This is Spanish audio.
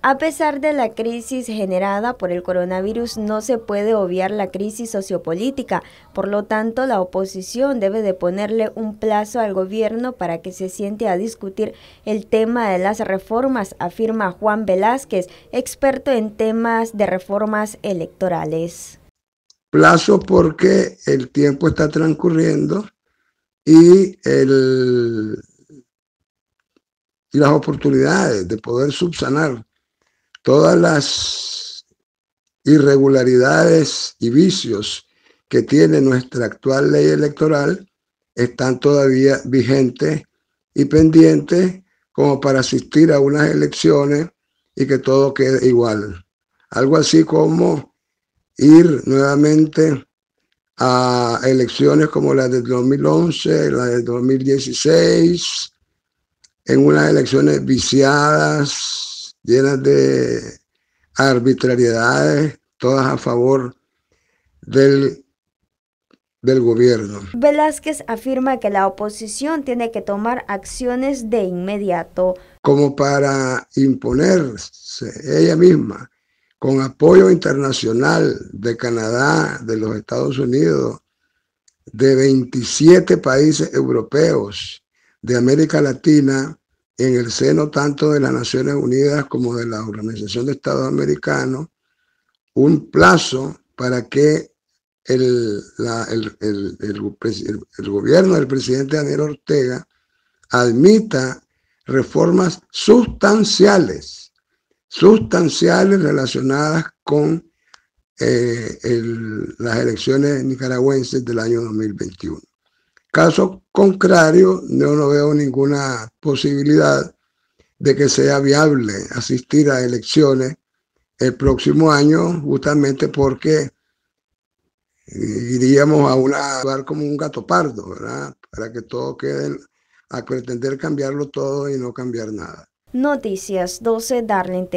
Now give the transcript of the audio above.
A pesar de la crisis generada por el coronavirus, no se puede obviar la crisis sociopolítica. Por lo tanto, la oposición debe de ponerle un plazo al gobierno para que se siente a discutir el tema de las reformas, afirma Juan Velázquez, experto en temas de reformas electorales. Plazo porque el tiempo está transcurriendo y el, y las oportunidades de poder subsanar todas las irregularidades y vicios que tiene nuestra actual ley electoral están todavía vigentes y pendientes como para asistir a unas elecciones y que todo quede igual. Algo así como ir nuevamente a elecciones como las de 2011, la del 2016, en unas elecciones viciadas, llenas de arbitrariedades, todas a favor del del gobierno. Velázquez afirma que la oposición tiene que tomar acciones de inmediato. Como para imponerse ella misma, con apoyo internacional de Canadá, de los Estados Unidos, de 27 países europeos, de América Latina, en el seno tanto de las Naciones Unidas como de la Organización de Estados Americanos un plazo para que el, gobierno del presidente Daniel Ortega admita reformas sustanciales, sustanciales relacionadas con eh, las elecciones nicaragüenses del año 2021. Caso contrario, yo no veo ninguna posibilidad de que sea viable asistir a elecciones el próximo año, justamente porque iríamos a una lugar como un gato pardo, ¿verdad? Para que todo quede a pretender cambiarlo todo y no cambiar nada. Noticias 12 Darlene